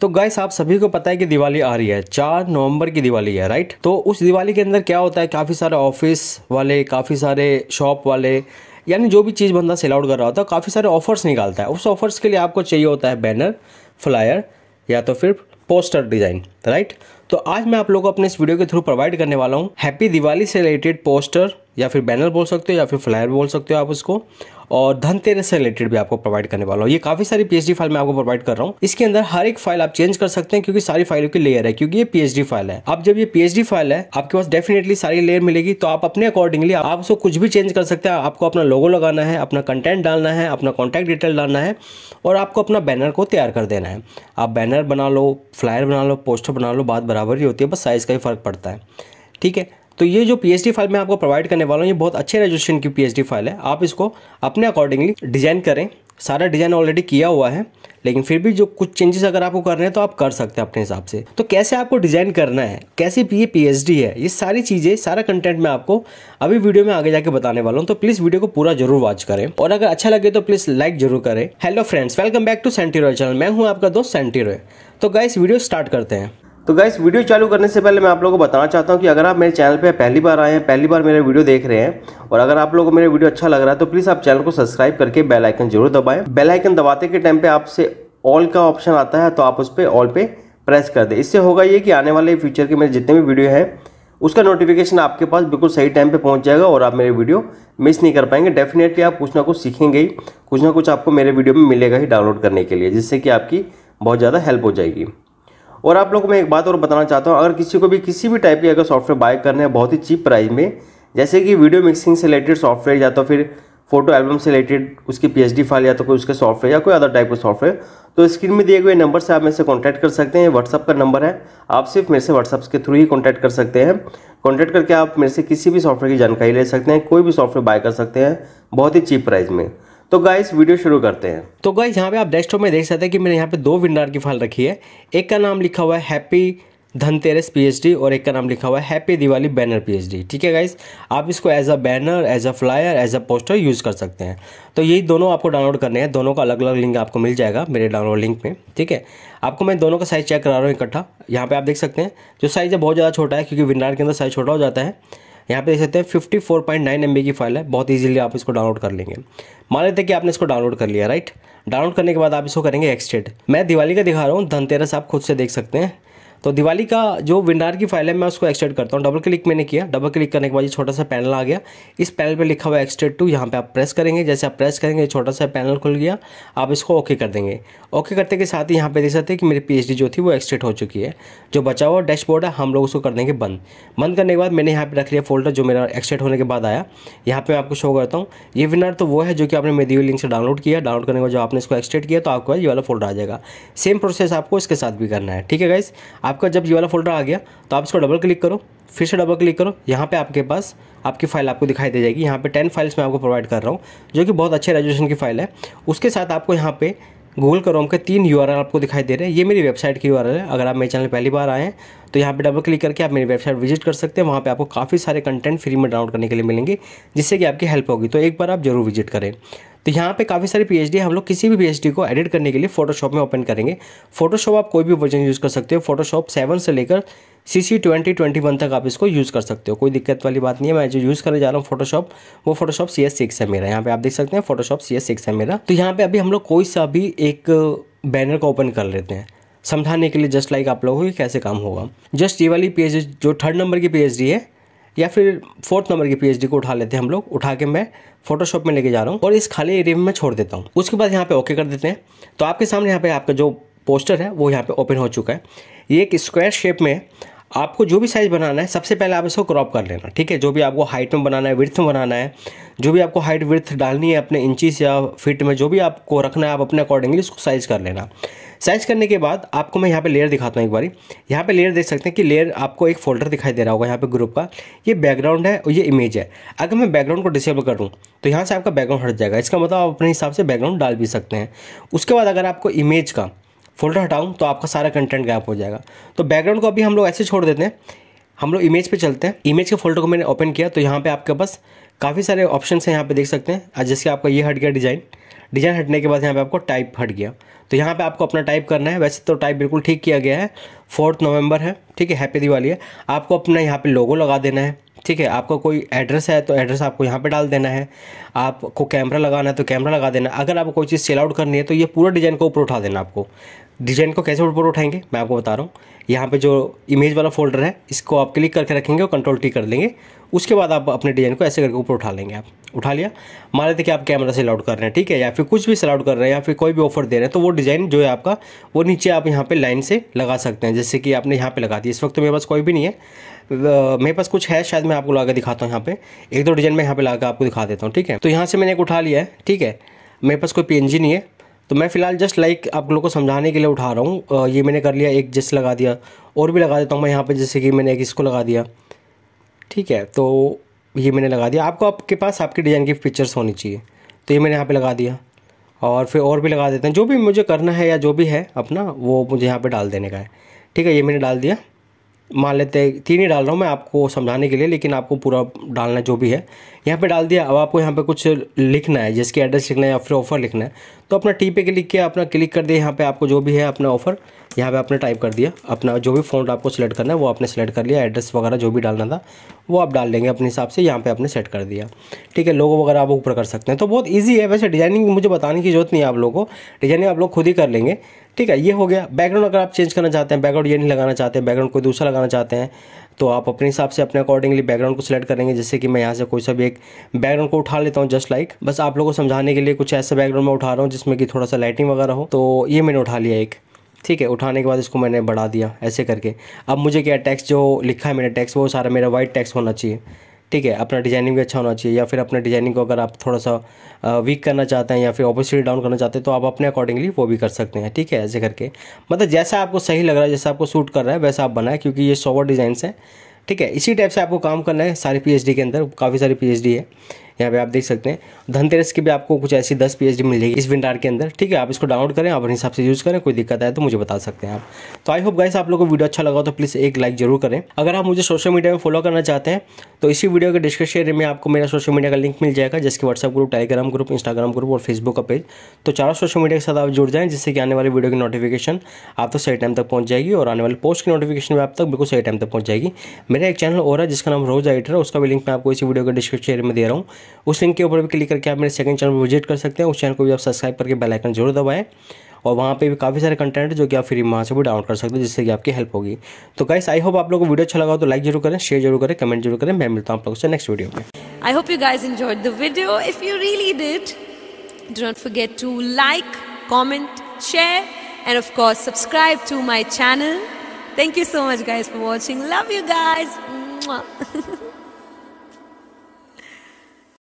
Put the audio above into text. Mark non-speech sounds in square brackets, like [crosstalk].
तो गाइस आप सभी को पता है कि दिवाली आ रही है चार नवंबर की दिवाली है राइट तो उस दिवाली के अंदर क्या होता है काफ़ी सारे ऑफिस वाले काफ़ी सारे शॉप वाले यानी जो भी चीज़ बंदा सेल आउट कर रहा होता है काफ़ी सारे ऑफर्स निकालता है उस ऑफर्स के लिए आपको चाहिए होता है बैनर फ्लायर या तो फिर पोस्टर डिज़ाइन राइट तो आज मैं आप लोगों को अपने इस वीडियो के थ्रू प्रोवाइड करने वाला हूँ हैप्पी दिवाली से रिलेटेड पोस्टर या फिर बैनर बोल सकते हो या फिर फ्लायर बोल सकते हो आप उसको और धनतेरस से रिलेटेड भी आपको प्रोवाइड करने वाला हूँ ये काफी सारी पीएचडी फाइल मैं आपको प्रोवाइड कर रहा हूँ इसके अंदर हर एक फाइल आप चेंज कर सकते हैं क्योंकि सारी फाइलों की लेयर है क्योंकि ये पीएचडी फाइल है आप जब ये पीएचडी फाइल है आपके पास डेफिनेटली सारी लेयर मिलेगी तो आप अपने अकॉर्डिंगली आप उसको कुछ भी चेंज कर सकते हैं आपको अपना लोगो लगाना है अपना कंटेंट डालना है अपना कॉन्टैक्ट डिटेल डालना है और आपको अपना बैनर को तैयार कर देना है आप बैनर बना लो फ्लायर बना लो पोस्टर बना लो बात बराबर ही होती है बस साइज़ का ही फ़र्क पड़ता है ठीक है तो ये जो पी फाइल मैं आपको प्रोवाइड करने वाला हूँ ये बहुत अच्छे रेजोल्यूशन की पी फाइल है आप इसको अपने अकॉर्डिंगली डिज़ाइन करें सारा डिज़ाइन ऑलरेडी किया हुआ है लेकिन फिर भी जो कुछ चेंजेस अगर आपको करने हैं तो आप कर सकते हैं अपने हिसाब से तो कैसे आपको डिज़ाइन करना है कैसे ये पी है ये सारी चीज़ें सारा कंटेंट मैं आपको अभी वीडियो में आगे जाके बताने वाला हूँ तो प्लीज़ वीडियो को पूरा जरूर वॉच करें और अगर अच्छा लगे तो प्लीज़ लाइक जरूर करें hello friends welcome back to सेंटी चैनल मैं हूँ आपका दोस्त सेंटी तो गाइस वीडियो स्टार्ट करते हैं तो गाइस वीडियो चालू करने से पहले मैं आप लोगों को बताना चाहता हूँ कि अगर आप मेरे चैनल पे पहली बार आए हैं पहली बार मेरे वीडियो देख रहे हैं और अगर आप लोगों को मेरे वीडियो अच्छा लग रहा है तो प्लीज़ आप चैनल को सब्सक्राइब करके बेल आइकन जरूर दबाएं बेल आइकन दबाते के टाइम पे आपसे ऑल का ऑप्शन आता है तो आप उस पर ऑल पे प्रेस कर दें इससे होगा ये कि आने वाले फ्यूचर के मेरे जितने भी वीडियो हैं उसका नोटिफिकेशन आपके पास बिल्कुल सही टाइम पर पहुँच जाएगा और आप मेरे वीडियो मिस नहीं कर पाएंगे डेफिनेटली आप कुछ ना कुछ सीखेंगे ही कुछ ना कुछ आपको मेरे वीडियो में मिलेगा ही डाउनलोड करने के लिए जिससे कि आपकी बहुत ज़्यादा हेल्प हो जाएगी और आप लोगों को मैं एक बात और बताना चाहता हूँ अगर किसी को भी किसी भी टाइप की अगर सॉफ्टवेयर बाय करने हैं बहुत ही चीप प्राइस में जैसे कि वीडियो मिक्सिंग से रिलेटेड सॉफ्टवेयर या तो फिर फोटो एल्बम से रिलेटेड उसकी पी फाइल या तो कोई उसके सॉफ्टवेयर या कोई अदर टाइप का सॉफ्टवेयर तो स्क्रीन में दिए गए नंबर से आप मेरे से कॉन्टैक्ट कर सकते हैं व्हाट्सअप का नंबर है आप सिर्फ मेरे से व्हाट्सअप के थ्रू ही कॉन्टैक्ट कर सकते हैं कॉन्टैक्ट करके आप मेरे से किसी भी सॉफ्टवेयर की जानकारी ले सकते हैं कोई भी सॉफ्टवेयर बाय कर सकते हैं बहुत ही चीप प्राइज़ में तो गाइस वीडियो शुरू करते हैं तो गाइस यहाँ पे आप डेस्कटॉप में देख सकते हैं कि मैंने यहाँ पे दो विंडार की फाइल रखी है एक का नाम लिखा हुआ है हैप्पी धनतेरस पीएचडी और एक का नाम लिखा हुआ है हैप्पी दिवाली बैनर पीएचडी ठीक है गाइस आप इसको as a banner as a flyer as a poster use कर सकते हैं तो यही दोनों आपको डाउनलोड करने हैं दोनों का अलग अलग लिंक आपको मिल जाएगा मेरे डाउनलोड लिंक में ठीक है आपको मैं दोनों का साइज़ चेक करा रहा हूँ इकट्ठा यहाँ पर आप देख सकते हैं जो साइज़ है बहुत ज़्यादा छोटा है क्योंकि विंडार के अंदर साइज़ छोटा हो जाता है यहाँ पे देख सकते हैं fifty four point nine M B की फाइल है बहुत ईजिली आप इसको डाउनलोड कर लेंगे मान लेते हैं कि आपने इसको डाउनलोड कर लिया राइट डाउनलोड करने के बाद आप इसको करेंगे एक्सटेड मैं दिवाली का दिखा रहा हूँ धनतेरस आप खुद से देख सकते हैं तो दिवाली का जो विंडार की फाइल है मैं उसको एक्सटेड करता हूँ डबल क्लिक मैंने किया डबल क्लिक करने के बाद ये छोटा सा पैनल आ गया इस पैनल पर लिखा हुआ एक्सटेड टू यहाँ पर आप प्रेस करेंगे जैसे आप प्रेस करेंगे छोटा सा पैनल खुल गया आप इसको ओके कर देंगे ओके करते के साथ ही यहाँ पर देख सकते हैं कि मेरी पी जो थी वो एक्सटेड हो चुकी है जो बचा हुआ डैशबोर्ड है हम लोग उसको कर देंगे बंद बंद करने के बाद मैंने यहाँ पर रख लिया फोल्डर जो मेरा एक्सटेड होने के बाद आया यहाँ पर मैं आपको शो करता हूँ ये विनार तो वो है जो कि आपने मेरी लिंक से डाउनलोड किया डाउनलोड करने के बाद जो आपने इसको एक्सटेड किया तो आपको ये वाला फोल्डर आ जाएगा सेम प्रोसेस आपको इसके साथ भी करना है ठीक है गाइज़ आपका जब ये वाला फोल्डर आ गया तो आप इसको डबल क्लिक करो फिर से डबल क्लिक करो यहाँ पे आपके पास आपकी फ़ाइल आपको दिखाई दे जाएगी यहाँ पे टेन फाइल्स मैं आपको प्रोवाइड कर रहा हूँ जो कि बहुत अच्छे रेजोल्यूशन की फ़ाइल है उसके साथ आपको यहाँ पे गूगल क्रोम के तीन यू आपको दिखाई दे रहे हैं ये मेरी वेबसाइट की यू है अगर आप मेरे चैनल पहली बार आएँ तो यहाँ पे डबल क्लिक करके आप मेरी वेबसाइट विजिट कर सकते हैं वहाँ पे आपको काफ़ी सारे कंटेंट फ्री में डाउनलोड करने के लिए मिलेंगे जिससे कि आपकी हेल्प होगी तो एक बार आप जरूर विजिट करें तो यहाँ पे काफ़ी सारी पीएचडी हम लोग किसी भी पीएचडी को एडिट करने के लिए फोटोशॉप में ओपन करेंगे फोटोशॉप आप कोई भी वर्जन यूज़ कर सकते हो फोटोशॉप सेवन से लेकर C C twenty twenty one तक आप इसको यूज़ कर सकते हो कोई दिक्कत वाली बात नहीं है मैं जो यूज़ करने जा रहा हूँ फोटोशॉप वो फोटोशॉप सी एस सिक्स है मेरा यहाँ पे आप देख सकते हैं फोटोशॉप सी एस सिक्स है मेरा तो यहाँ पे अभी हम लोग कोई सा भी एक बैनर को ओपन कर लेते हैं समझाने के लिए जस्ट लाइक आप लोगों को कैसे काम होगा जस्ट ये वाली पी जो थर्ड नंबर की पी है या फिर फोर्थ नंबर की पी को उठा लेते हैं हम लोग उठा के मैं फोटोशॉप में लेके जा रहा हूँ और इस खाली एरिया में मैं छोड़ देता हूँ उसके बाद यहाँ पे ओके कर देते हैं तो आपके सामने यहाँ पे आपका जो पोस्टर है वो यहाँ पे ओपन हो चुका है ये एक स्क्वायर शेप में आपको जो भी साइज़ बनाना है सबसे पहले आप इसको क्रॉप कर लेना ठीक है जो भी आपको हाइट में बनाना है विर्थ में बनाना है जो भी आपको हाइट विर्थ डालनी है अपने इंचिस या फिट में जो भी आपको रखना है आप अपने अकॉर्डिंगली उसको साइज़ कर लेना साइज़ करने के बाद आपको मैं यहाँ पे लेयर दिखाता हूँ एक बारी यहाँ पे लेयर देख सकते हैं कि लेयर आपको एक फोल्डर दिखाई दे रहा होगा यहाँ पे ग्रुप का ये बैकग्राउंड है और ये इमेज है अगर मैं बैकग्राउंड को डिसेबल कर दूँ तो यहाँ से आपका बैकग्राउंड हट जाएगा इसका मतलब आप अपने हिसाब से बैकग्राउंड डाल भी सकते हैं उसके बाद अगर आपको इमेज का फोल्डर हटाऊँ तो आपका सारा कंटेंट गैप हो जाएगा तो बैकग्राउंड को अभी हम लोग ऐसे छोड़ देते हैं हम लोग इमेज पे चलते हैं इमेज के फोल्डर को मैंने ओपन किया तो यहाँ पे आपके पास काफ़ी सारे ऑप्शन हैं यहाँ पे देख सकते हैं जैसे आपका ये हट गया डिज़ाइन डिज़ाइन हटने के बाद यहाँ पे आपको टाइप हट गया तो यहाँ पे आपको अपना टाइप करना है वैसे तो टाइप बिल्कुल ठीक किया गया है फोर्थ नवंबर है ठीक है हैप्पी दिवाली है आपको अपना यहाँ पे लोगो लगा देना है ठीक है आपका कोई एड्रेस है तो एड्रेस आपको यहाँ पे डाल देना है आपको कैमरा लगाना है तो कैमरा लगा देना अगर आपको कोई चीज़ सेल आउट करनी है तो ये पूरा डिज़ाइन को ऊपर उठा देना आपको डिजाइन को कैसे ऊपर उठाएंगे मैं आपको बता रहा हूँ यहाँ पे जो इमेज वाला फोल्डर है इसको आप क्लिक करके रखेंगे और कंट्रोल टी कर लेंगे उसके बाद आप अपने डिजाइन को ऐसे करके ऊपर उठा लेंगे आप उठा लिया मान लेते कि आप कैमरा से अलाउड कर रहे हैं ठीक है या फिर कुछ भी सलाउड कर रहे हैं या फिर कोई भी ऑफर दे रहे हैं तो वो डिज़ाइन जो है आपका वो नीचे आप यहाँ पर लाइन से लगा सकते हैं जैसे कि आपने यहाँ पर लगा दिया इस वक्त मेरे पास कोई भी नहीं है मेरे पास कुछ है शायद मैं आपको लगा दिखाता हूँ यहाँ पर एक दो डिज़ाइन मैं यहाँ पर लगा आपको दिखा देता हूँ ठीक है तो यहाँ से मैंने एक उठा लिया है ठीक है मेरे पास कोई पी नहीं है तो मैं फ़िलहाल जस्ट लाइक आप लोगों को समझाने के लिए उठा रहा हूँ ये मैंने कर लिया एक जिस लगा दिया और भी लगा देता हूँ मैं यहाँ पर जैसे कि मैंने एक इसको लगा दिया ठीक है तो ये मैंने लगा दिया आपको आपके पास आपके डिज़ाइन की पिक्चर्स होनी चाहिए तो ये मैंने यहाँ पर लगा दिया और फिर और भी लगा देते हैं जो भी मुझे करना है या जो भी है अपना वो मुझे यहाँ पर डाल देने का है ठीक है ये मैंने डाल दिया मान लेते हैं तीन ही डाल रहा हूँ मैं आपको समझाने के लिए लेकिन आपको पूरा डालना जो भी है यहाँ पे डाल दिया अब आपको यहाँ पे कुछ लिखना है जिसके एड्रेस लिखना है या फिर ऑफर लिखना है तो अपना टी पे क्लिक किया अपना क्लिक कर दिया यहाँ पे आपको जो भी है अपना ऑफर यहाँ पे आपने टाइप कर दिया अपना जो भी फ़ॉन्ट आपको सेलेक्ट करना है वो आपने सेलेक्ट कर लिया एड्रेस वगैरह जो भी डालना था वो आप डाल देंगे अपने हिसाब से यहाँ पे आपने सेट कर दिया ठीक है लोगों वगैरह आप ऊपर कर सकते हैं तो बहुत ईजी है वैसे डिजाइनिंग मुझे बताने की जरूरत नहीं है आप लोगों को डिजाइनिंग आप लोग खुद ही कर लेंगे ठीक है ये हो गया बैकग्राउंड अगर आप चेंज करना चाहते हैं बैकग्राउंड ये नहीं लगाना चाहते हैं बैकग्राउंड कोई दूसरा लगाना चाहते हैं तो आप अपने हिसाब से अपने अकॉर्डिंगली बैकग्राउंड को सिलेक्ट करेंगे जैसे कि मैं यहाँ से कोई सा भी एक बैकग्राउंड को उठा लेता हूँ जस्ट लाइक बस आप लोगों को समझाने के लिए कुछ ऐसा बैकग्राउंड मैं उठा रहा हूँ जिसमें कि थोड़ा सा लाइटिंग वगैरह हो तो ये मैंने उठा लिया एक ठीक है उठाने के बाद इसको मैंने बढ़ा दिया ऐसे करके अब मुझे क्या टैक्स जो लिखा है मैंने टैक्स वो सारा मेरा वाइट टैक्स होना चाहिए ठीक है अपना डिजाइनिंग भी अच्छा होना चाहिए या फिर अपने डिजाइनिंग को अगर आप थोड़ा सा वीक करना चाहते हैं या फिर ऑपोजिट डाउन करना चाहते हैं तो आप अपने अकॉर्डिंगली वो भी कर सकते हैं ठीक है ऐसे करके मतलब जैसा आपको सही लग रहा है जैसा आपको सूट कर रहा है वैसा आप बनाए क्योंकि ये सोवर डिजाइन है ठीक है इसी टाइप से आपको काम करना है सारी पी के अंदर काफ़ी सारी पी है यहाँ पे आप देख सकते हैं धनतेरस की भी आपको कुछ ऐसी दस पी जाएगी इस विंडार के अंदर ठीक है आप इसको डाउनलोड करें अपने हिसाब से यूज़ करें कोई दिक्कत आए तो मुझे बता सकते हैं आप तो आई होप गाइस आप लोग को वीडियो अच्छा लगा तो प्लीज़ एक लाइक जरूर करें अगर आप मुझे सोशल मीडिया में फॉलो करना चाहते हैं तो इसी वीडियो के डिस्क्रिप्शन में आपको मेरा सोशल मीडिया का लिंक मिल जाएगा जिसके WhatsApp group Telegram group Instagram group और फेसबुक का पेज तो चारों सोशल मीडिया के साथ आप जुड़ जाएँ जिससे कि आने वाली वीडियो की नोटिफिकेशन आप तो सही टाइम तक पहुँच जाएगी और आने वाले पोस्ट की नोटिफिकेशन भी आप तक बिल्कुल सही टाइम तक पहुँच जाएगी मेरा एक चैनल और है जिसका नाम रोज एडिटर है उसका भी लिंक मैं आपको इसी वीडियो के डिस्क्रिप्शन में दे रहा हूँ उस लिंक के ऊपर भी क्लिक करके आप मेरे सेकंड चैनल पर विजिट कर सकते हैं उस चैनल को भी आप सब्सक्राइब करके बेल आइकन जरूर दबाएं और वहाँ पे भी काफ़ी सारे कंटेंट जो कि आप फ्री वहाँ से भी डाउनलोड कर सकते हैं जिससे कि आपकी हेल्प होगी तो गाइस आई होप आप लोगों को वीडियो अच्छा लगा तो लाइक जरूर करें शेयर जरूर करें कमेंट जरूर करें मैं मिलता हूँ आप लोगों से नेक्स्ट वीडियो में I hope you guys enjoyed the video if you really did do forget to like comment share and of course subscribe to my channel Thank you so much, guys, for watching. Love you guys. [laughs]